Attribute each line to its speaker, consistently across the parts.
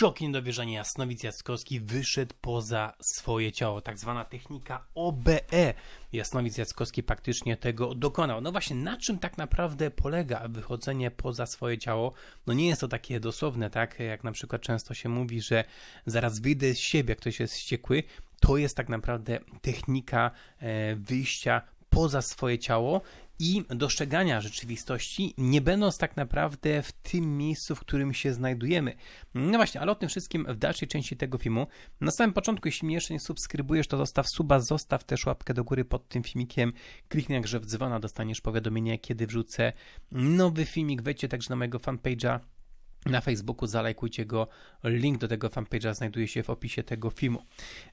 Speaker 1: szok i niedowierzanie Jasnowic Jackowski wyszedł poza swoje ciało. Tak zwana technika OBE. Jasnowic Jackowski faktycznie tego dokonał. No właśnie, na czym tak naprawdę polega wychodzenie poza swoje ciało? No nie jest to takie dosłowne, tak? Jak na przykład często się mówi, że zaraz wyjdę z siebie, jak ktoś jest wściekły. To jest tak naprawdę technika e, wyjścia poza swoje ciało i dostrzegania rzeczywistości, nie będąc tak naprawdę w tym miejscu, w którym się znajdujemy. No właśnie, ale o tym wszystkim w dalszej części tego filmu. Na samym początku, jeśli jeszcze nie subskrybujesz, to zostaw suba, zostaw też łapkę do góry pod tym filmikiem, kliknij jak w dzwona, dostaniesz powiadomienie, kiedy wrzucę nowy filmik, wejdźcie także na mojego fanpage'a na Facebooku, zalajkujcie go. Link do tego fanpage'a znajduje się w opisie tego filmu.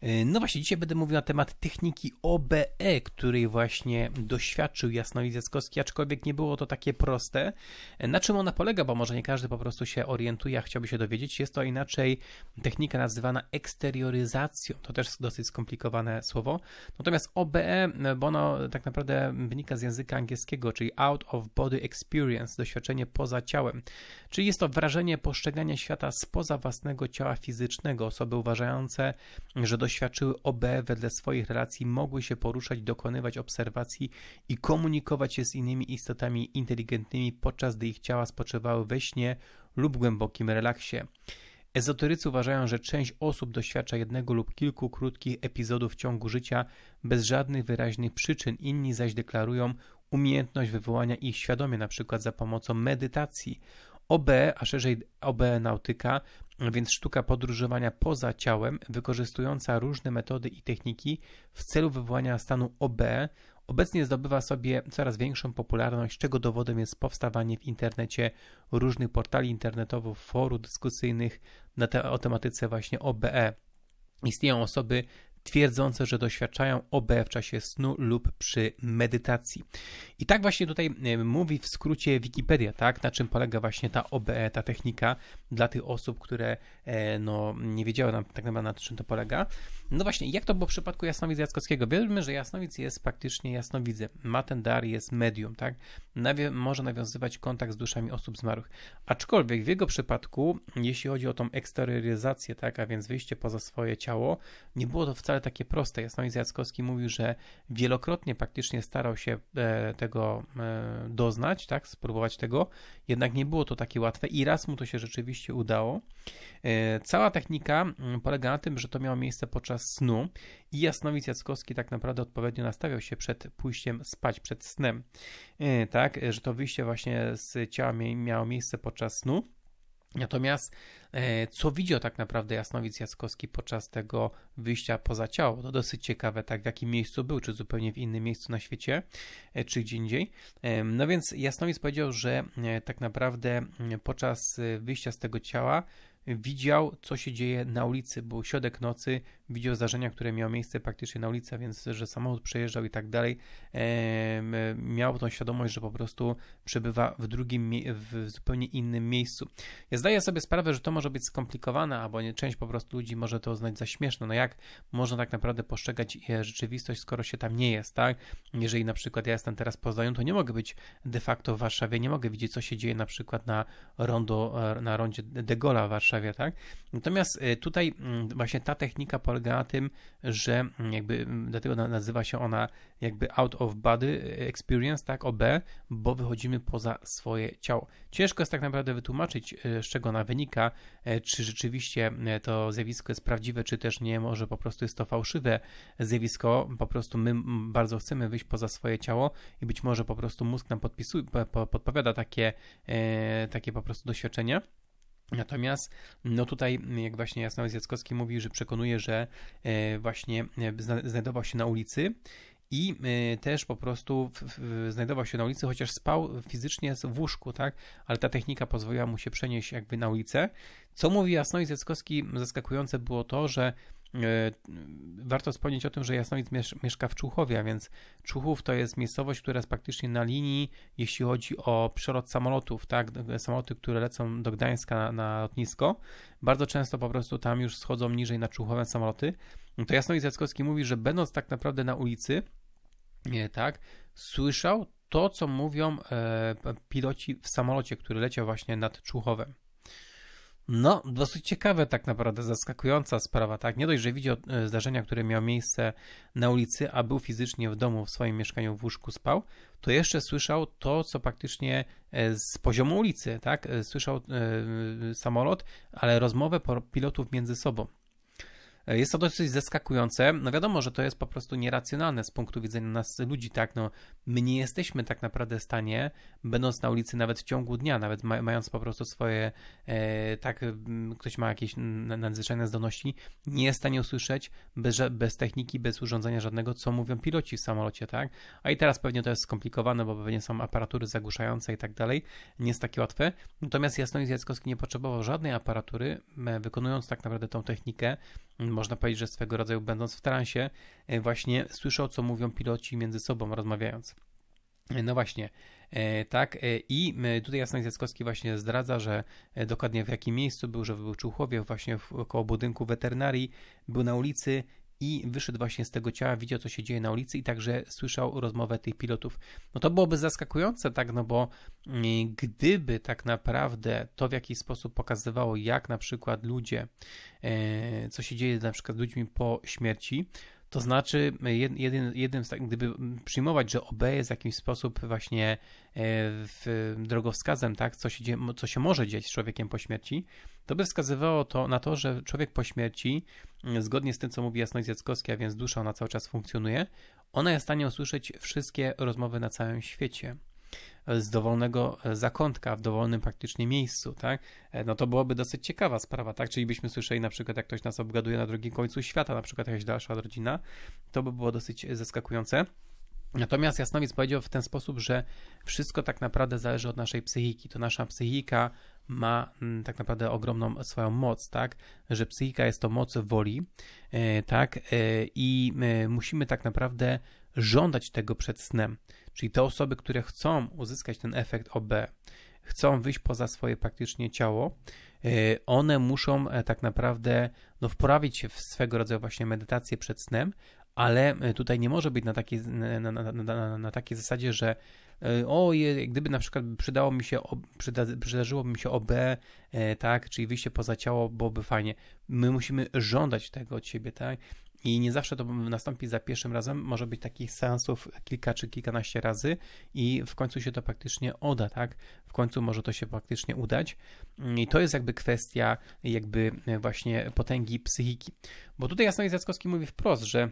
Speaker 1: E, no właśnie, dzisiaj będę mówił na temat techniki OBE, której właśnie doświadczył Jasnowidz Jackowski, aczkolwiek nie było to takie proste. E, na czym ona polega, bo może nie każdy po prostu się orientuje, a chciałby się dowiedzieć. Jest to inaczej technika nazywana eksterioryzacją. To też dosyć skomplikowane słowo. Natomiast OBE, e, bo ono tak naprawdę wynika z języka angielskiego, czyli Out of Body Experience, doświadczenie poza ciałem. Czyli jest to wrażenie wrażenie postrzegania świata spoza własnego ciała fizycznego. Osoby uważające, że doświadczyły OB wedle swoich relacji mogły się poruszać, dokonywać obserwacji i komunikować się z innymi istotami inteligentnymi, podczas gdy ich ciała spoczywały we śnie lub głębokim relaksie. Ezoterycy uważają, że część osób doświadcza jednego lub kilku krótkich epizodów w ciągu życia bez żadnych wyraźnych przyczyn, inni zaś deklarują umiejętność wywołania ich świadomie, np. za pomocą medytacji. OB, a szerzej OB nautyka, więc sztuka podróżowania poza ciałem, wykorzystująca różne metody i techniki w celu wywołania stanu OB, obecnie zdobywa sobie coraz większą popularność, czego dowodem jest powstawanie w internecie różnych portali internetowych, forów dyskusyjnych na te, o tematyce właśnie OBE. Istnieją osoby twierdzące, że doświadczają OB w czasie snu lub przy medytacji. I tak właśnie tutaj e, mówi w skrócie Wikipedia, tak? Na czym polega właśnie ta OBE, ta technika dla tych osób, które e, no, nie wiedziały nam tak naprawdę na czym to polega. No właśnie, jak to było w przypadku Jasnowidza Jackowskiego? Wiemy, że Jasnowidz jest praktycznie jasnowidzem. Ma ten dar, jest medium, tak? Nawi może nawiązywać kontakt z duszami osób zmarłych. Aczkolwiek w jego przypadku, jeśli chodzi o tą eksterioryzację, tak? A więc wyjście poza swoje ciało, nie było to wcale wcale takie proste. Jasnowic Jackowski mówił, że wielokrotnie praktycznie starał się e, tego e, doznać, tak, spróbować tego, jednak nie było to takie łatwe i raz mu to się rzeczywiście udało. E, cała technika mm, polega na tym, że to miało miejsce podczas snu i Jasnowic Jackowski tak naprawdę odpowiednio nastawiał się przed pójściem spać, przed snem, tak, że to wyjście właśnie z ciała miało miejsce podczas snu. Natomiast e, co widział tak naprawdę Jasnowic Jackowski podczas tego wyjścia poza ciało, to dosyć ciekawe, tak w jakim miejscu był, czy zupełnie w innym miejscu na świecie, e, czy gdzie indziej. No więc Jasnowic powiedział, że e, tak naprawdę podczas wyjścia z tego ciała widział, co się dzieje na ulicy. Był środek nocy, widział zdarzenia, które miały miejsce praktycznie na ulicy, a więc, że samochód przejeżdżał i tak dalej. Miał tą świadomość, że po prostu przebywa w drugim, w zupełnie innym miejscu. Ja zdaję sobie sprawę, że to może być skomplikowane, albo nie, część po prostu ludzi może to uznać za śmieszne. No jak można tak naprawdę postrzegać e, rzeczywistość, skoro się tam nie jest, tak? Jeżeli na przykład ja jestem teraz w Poznaniu, to nie mogę być de facto w Warszawie, nie mogę widzieć, co się dzieje na przykład na rondo, e, na rondzie De Gola w Warszawie, tak? Natomiast y, tutaj mm, właśnie ta technika polega na tym, że mm, jakby, mm, dlatego nazywa się ona jakby out of body y, experience, tak, OB, bo wychodzimy poza swoje ciało. Ciężko jest tak naprawdę wytłumaczyć, y, z czego ona wynika, e, czy rzeczywiście e, to zjawisko jest prawdziwe, czy też nie, może po prostu jest to fałszywe zjawisko, po prostu my bardzo chcemy wyjść poza swoje ciało i być może po prostu mózg nam podpisuje, podpowiada takie, e, takie po prostu doświadczenia. Natomiast no tutaj, jak właśnie Jasnowiec Jackowski mówi, że przekonuje, że e, właśnie e, znajdował się na ulicy i e, też po prostu znajdował się na ulicy, chociaż spał fizycznie w łóżku, tak? Ale ta technika pozwoliła mu się przenieść jakby na ulicę. Co mówi Jasnowiec Jackowski, zaskakujące było to, że E, warto wspomnieć o tym, że Jasnowic mieszka w Czuchowie, a więc Czuchów to jest miejscowość, która jest praktycznie na linii, jeśli chodzi o przelot samolotów, tak? Samoloty, które lecą do Gdańska na, na lotnisko. Bardzo często po prostu tam już schodzą niżej na Czuchowe samoloty. To Jasnowic Jackowski mówi, że będąc tak naprawdę na ulicy, nie, tak, słyszał to, co mówią e, piloci w samolocie, który leciał właśnie nad Czuchowem. No, dosyć ciekawe tak naprawdę, zaskakująca sprawa, tak? Nie dość, że widział e, zdarzenia, które miało miejsce na ulicy, a był fizycznie w domu, w swoim mieszkaniu w łóżku spał, to jeszcze słyszał to, co praktycznie e, z poziomu ulicy, tak? E, słyszał samolot, ale rozmowę pilotów między sobą. E, jest to dosyć zaskakujące. No wiadomo, że to jest po prostu nieracjonalne z punktu widzenia nas ludzi, tak? No, my nie jesteśmy tak naprawdę w stanie, będąc na ulicy nawet w ciągu dnia, nawet mając po prostu swoje, e, tak, mm, ktoś ma jakieś nadzwyczajne zdolności, nie jest w stanie usłyszeć bez, bez techniki, bez urządzenia żadnego, co mówią piloci w samolocie, tak? A i teraz pewnie to jest skomplikowane, bo pewnie są aparatury zagłuszające i tak dalej. Nie jest takie łatwe. Natomiast Jasnowic Jackowski nie potrzebował żadnej aparatury, wykonując tak naprawdę tą technikę, można powiedzieć, że swego rodzaju będąc w transie, e, właśnie słyszał, co mówią piloci między sobą rozmawiając. E, no właśnie, e, tak. I tutaj Jasnek Jackowski właśnie zdradza, że dokładnie w jakim miejscu był, że był w Czuchowie, właśnie koło budynku weterynarii, był na ulicy, i wyszedł właśnie z tego ciała, widział co się dzieje na ulicy i także słyszał rozmowę tych pilotów. No to byłoby zaskakujące, tak, no bo mm, gdyby tak naprawdę to w jakiś sposób pokazywało, jak na przykład ludzie, e, co się dzieje na przykład z ludźmi po śmierci, to znaczy, jednym, jednym z tak, gdyby przyjmować, że OB jest w jakiś sposób właśnie e, w, drogowskazem, tak, co się, dzieje, co się może dziać z człowiekiem po śmierci, to by wskazywało to na to, że człowiek po śmierci, mm, zgodnie z tym, co mówi Jasność Jackowski, a więc dusza, ona cały czas funkcjonuje, ona jest w stanie usłyszeć wszystkie rozmowy na całym świecie z dowolnego e, zakątka, w dowolnym praktycznie miejscu, tak? E, no to byłoby dosyć ciekawa sprawa, tak? Czyli byśmy słyszeli na przykład, jak ktoś nas obgaduje na drugim końcu świata, na przykład jakaś dalsza rodzina, to by było dosyć e, zaskakujące. Natomiast Jasnowic powiedział w ten sposób, że wszystko tak naprawdę zależy od naszej psychiki. To nasza psychika ma mm, tak naprawdę ogromną swoją moc, tak? Że psychika jest to moc woli, tak? I musimy tak naprawdę żądać tego przed snem. Czyli te osoby, które chcą uzyskać ten efekt OB, chcą wyjść poza swoje praktycznie ciało, e, one muszą e, tak naprawdę no, wprawić się w swego rodzaju właśnie medytację przed snem, ale e, tutaj nie może być na takiej, na, na, na, na takiej zasadzie, że o, gdyby na przykład przydało mi się, przyda, przydarzyło mi się OB, tak, czyli wyjście poza ciało, byłoby fajnie. My musimy żądać tego od siebie, tak? I nie zawsze to nastąpi za pierwszym razem, może być takich seansów kilka czy kilkanaście razy i w końcu się to praktycznie oda, tak? W końcu może to się praktycznie udać. I to jest jakby kwestia jakby właśnie potęgi psychiki. Bo tutaj Jasnowicz Zackowski mówi wprost, że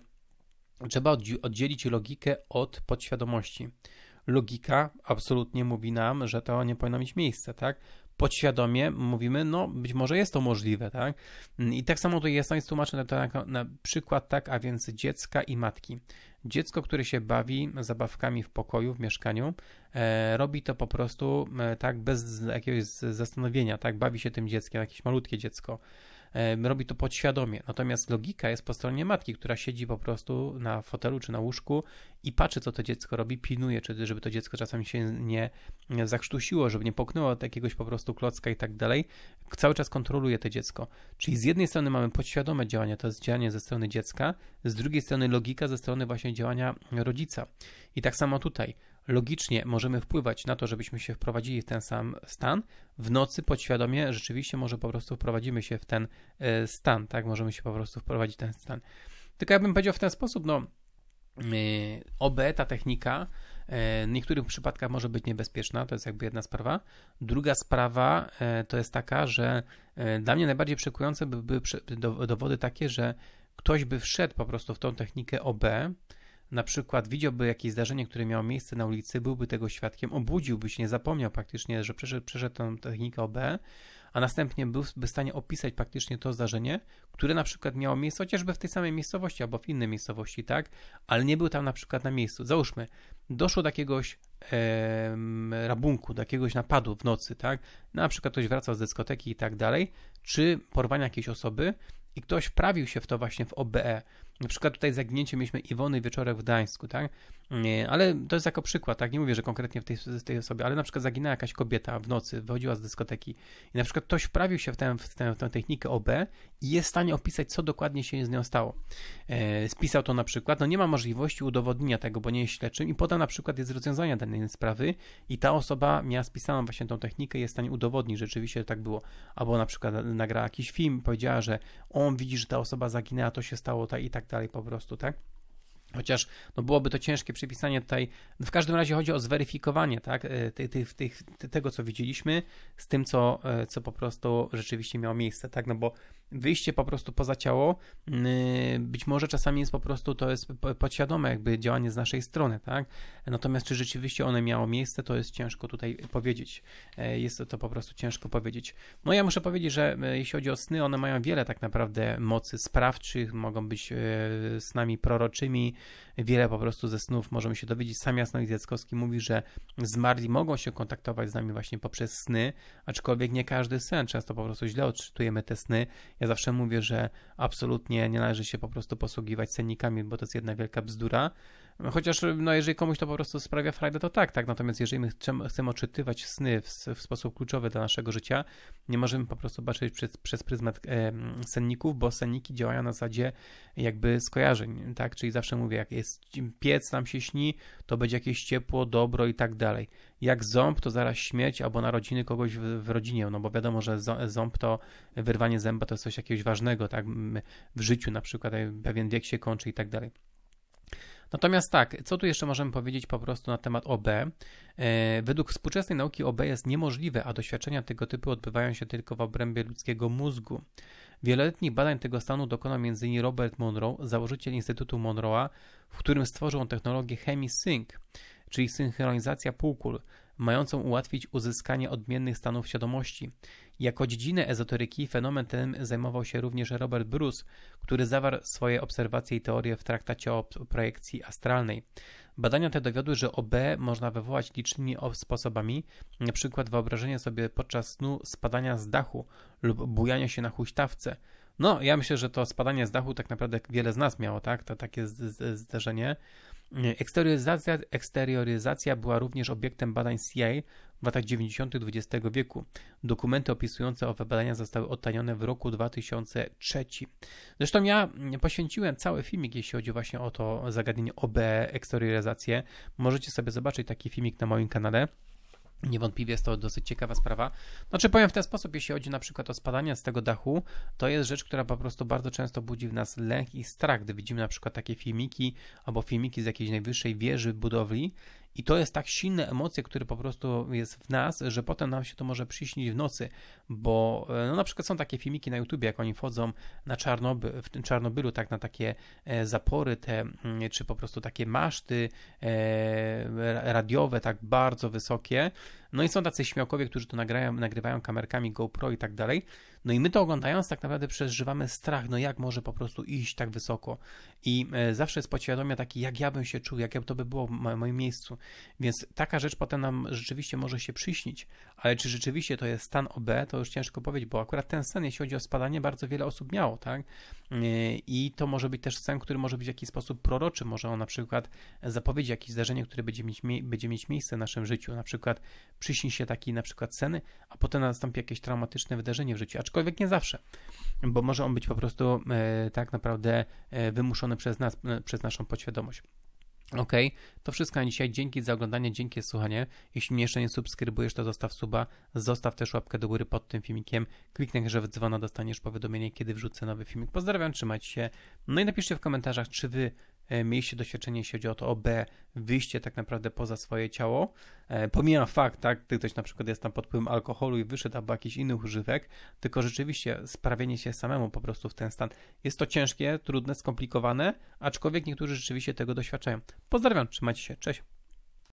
Speaker 1: trzeba oddzielić logikę od podświadomości logika absolutnie mówi nam, że to nie powinno mieć miejsca, tak? podświadomie mówimy, no być może jest to możliwe, tak? I tak samo to jest, no jest tłumaczone to na, na przykład tak, a więc dziecka i matki. Dziecko, które się bawi zabawkami w pokoju, w mieszkaniu, e, robi to po prostu e, tak bez jakiegoś zastanowienia, tak? Bawi się tym dzieckiem, jakieś malutkie dziecko robi to podświadomie. Natomiast logika jest po stronie matki, która siedzi po prostu na fotelu czy na łóżku i patrzy, co to dziecko robi, pilnuje, czy żeby to dziecko czasami się nie zakrztusiło, żeby nie poknęło od jakiegoś po prostu klocka i tak dalej. Cały czas kontroluje to dziecko. Czyli z jednej strony mamy podświadome działania, to jest działanie ze strony dziecka, z drugiej strony logika ze strony właśnie działania rodzica. I tak samo tutaj logicznie możemy wpływać na to, żebyśmy się wprowadzili w ten sam stan, w nocy podświadomie rzeczywiście może po prostu wprowadzimy się w ten e, stan, tak? Możemy się po prostu wprowadzić w ten stan. Tylko ja bym powiedział w ten sposób, no e, OB, ta technika, e, w niektórych przypadkach może być niebezpieczna, to jest jakby jedna sprawa. Druga sprawa to jest taka, że dla mnie najbardziej przekujące by były dowody takie, że ktoś by wszedł po prostu w tą technikę OB, na przykład widziałby jakieś zdarzenie, które miało miejsce na ulicy, byłby tego świadkiem, obudziłby się, nie zapomniał praktycznie, że przeszedł, przeszedł tą technikę OB, a następnie byłby w stanie opisać praktycznie to zdarzenie, które na przykład miało miejsce chociażby w tej samej miejscowości albo w innej miejscowości, tak, ale nie był tam na przykład na miejscu. Załóżmy, doszło do jakiegoś e, rabunku, do jakiegoś napadu w nocy, tak, no, na przykład ktoś wracał z dyskoteki i tak dalej, czy porwania jakiejś osoby i ktoś wprawił się w to właśnie w OBE, na przykład tutaj zagnięcie mieliśmy Iwony Wieczorek w Gdańsku, tak? ale to jest jako przykład, tak? Nie mówię, że konkretnie w tej, tej osobie, ale na przykład zaginęła jakaś kobieta w nocy, wychodziła z dyskoteki i na przykład ktoś wprawił się w tę, w tę, w tę technikę OB i jest w stanie opisać, co dokładnie się z nią stało. E, spisał to na przykład, no nie ma możliwości udowodnienia tego, bo nie jest śledczym i poda na przykład jest rozwiązania danej sprawy i ta osoba miała spisaną właśnie tą technikę i jest w stanie udowodnić, że rzeczywiście tak było. Albo na przykład nagrała jakiś film, powiedziała, że on widzi, że ta osoba zaginęła, to się stało tak i tak dalej po prostu, tak? Chociaż no byłoby to ciężkie przypisanie tutaj. No, w każdym razie chodzi o zweryfikowanie tak, e, tych, tego, co widzieliśmy, z tym, co, e, co po prostu rzeczywiście miało miejsce. Tak? No bo wyjście po prostu poza ciało, y, być może czasami jest po prostu, to jest podświadome jakby działanie z naszej strony, tak? Natomiast czy rzeczywiście one miało miejsce, to jest ciężko tutaj powiedzieć. E, jest to po prostu ciężko powiedzieć. No ja muszę powiedzieć, że e, jeśli chodzi o sny, one mają wiele tak naprawdę mocy sprawczych, mogą być e, snami proroczymi, wiele po prostu ze snów możemy się dowiedzieć. Sam Jasnowic Jackowski mówi, że zmarli mogą się kontaktować z nami właśnie poprzez sny, aczkolwiek nie każdy sen, często po prostu źle odczytujemy te sny. Ja zawsze mówię, że absolutnie nie należy się po prostu posługiwać sennikami, bo to jest jedna wielka bzdura. Chociaż no, jeżeli komuś to po prostu sprawia frajdę, to tak, tak. Natomiast jeżeli my chcemy, odczytywać sny w, w, sposób kluczowy dla naszego życia, nie możemy po prostu patrzeć przez, przez pryzmat e, senników, bo senniki działają na zasadzie jakby skojarzeń, tak? Czyli zawsze mówię, jak jest piec, nam się śni, to będzie jakieś ciepło, dobro i tak dalej. Jak ząb, to zaraz śmieć, albo narodziny kogoś w, w rodzinie, no bo wiadomo, że ząb to wyrwanie zęba to jest coś jakiegoś ważnego, tak? W życiu na przykład e, pewien wiek się kończy i tak dalej. Natomiast tak, co tu jeszcze możemy powiedzieć po prostu na temat OB? E, według współczesnej nauki OB jest niemożliwe, a doświadczenia tego typu odbywają się tylko w obrębie ludzkiego mózgu. Wieloletnich badań tego stanu dokonał m.in. Robert Monroe, założyciel Instytutu Monroe'a, w którym stworzył technologię ChemiSync, czyli synchronizacja półkul, mającą ułatwić uzyskanie odmiennych stanów świadomości. Jako dziedzinę ezoteryki fenomen ten zajmował się również Robert Bruce, który zawarł swoje obserwacje i teorie w traktacie o projekcji astralnej. Badania te dowiodły, że OB można wywołać licznymi sposobami, np. wyobrażenie sobie podczas snu spadania z dachu lub bujania się na huśtawce. No, ja myślę, że to spadanie z dachu tak naprawdę wiele z nas miało, tak? To takie zdarzenie. Eksterioryzacja, eksterioryzacja była również obiektem badań CIA w latach 90. XX wieku. Dokumenty opisujące owe badania zostały odtanione w roku 2003. Zresztą ja poświęciłem cały filmik, jeśli chodzi właśnie o to zagadnienie OB, eksterioryzację. Możecie sobie zobaczyć taki filmik na moim kanale. Niewątpliwie jest to dosyć ciekawa sprawa. Znaczy powiem w ten sposób, jeśli chodzi na przykład o spadanie z tego dachu, to jest rzecz, która po prostu bardzo często budzi w nas lęk i strach, gdy widzimy na przykład takie filmiki albo filmiki z jakiejś najwyższej wieży budowli i to jest tak silne emocje, które po prostu jest w nas, że potem nam się to może przyśnić w nocy, bo e, no, na przykład są takie filmiki na YouTubie, jak oni wchodzą na Czarnoby, w tym Czarnobylu, tak na takie e, zapory te, mm, czy po prostu takie maszty e, radiowe, tak bardzo wysokie, no i są tacy śmiałkowie, którzy to nagrają, nagrywają kamerkami GoPro i tak dalej. No i my to oglądając tak naprawdę przeżywamy strach, no jak może po prostu iść tak wysoko. I e, zawsze jest podświadomie taki, jak ja bym się czuł, jak to by było w moim miejscu. Więc taka rzecz potem nam rzeczywiście może się przyśnić, ale czy rzeczywiście to jest stan OB, to już ciężko powiedzieć, bo akurat ten sen, jeśli chodzi o spadanie, bardzo wiele osób miało, tak? E, I to może być też sen, który może być w jakiś sposób proroczy, może on na przykład zapowiedzieć jakieś zdarzenie, które będzie mieć, będzie mieć miejsce w naszym życiu, na przykład przyśni się taki na przykład sceny, a potem nastąpi jakieś traumatyczne wydarzenie w życiu, aczkolwiek nie zawsze, bo może on być po prostu e, tak naprawdę e, wymuszony przez nas, e, przez naszą podświadomość. Ok, to wszystko na dzisiaj. Dzięki za oglądanie, dzięki za słuchanie. Jeśli mnie jeszcze nie subskrybujesz, to zostaw suba, zostaw też łapkę do góry pod tym filmikiem. Kliknij że dzwona, dostaniesz powiadomienie, kiedy wrzucę nowy filmik. Pozdrawiam, trzymajcie się. No i napiszcie w komentarzach, czy wy E, mieliście doświadczenie, jeśli chodzi o to OB, wyjście tak naprawdę poza swoje ciało. E, pomijam fakt, tak, gdy ktoś na przykład jest tam pod wpływem alkoholu i wyszedł albo jakichś innych używek, tylko rzeczywiście sprawienie się samemu po prostu w ten stan. Jest to ciężkie, trudne, skomplikowane, aczkolwiek niektórzy rzeczywiście tego doświadczają. Pozdrawiam, trzymajcie się, cześć.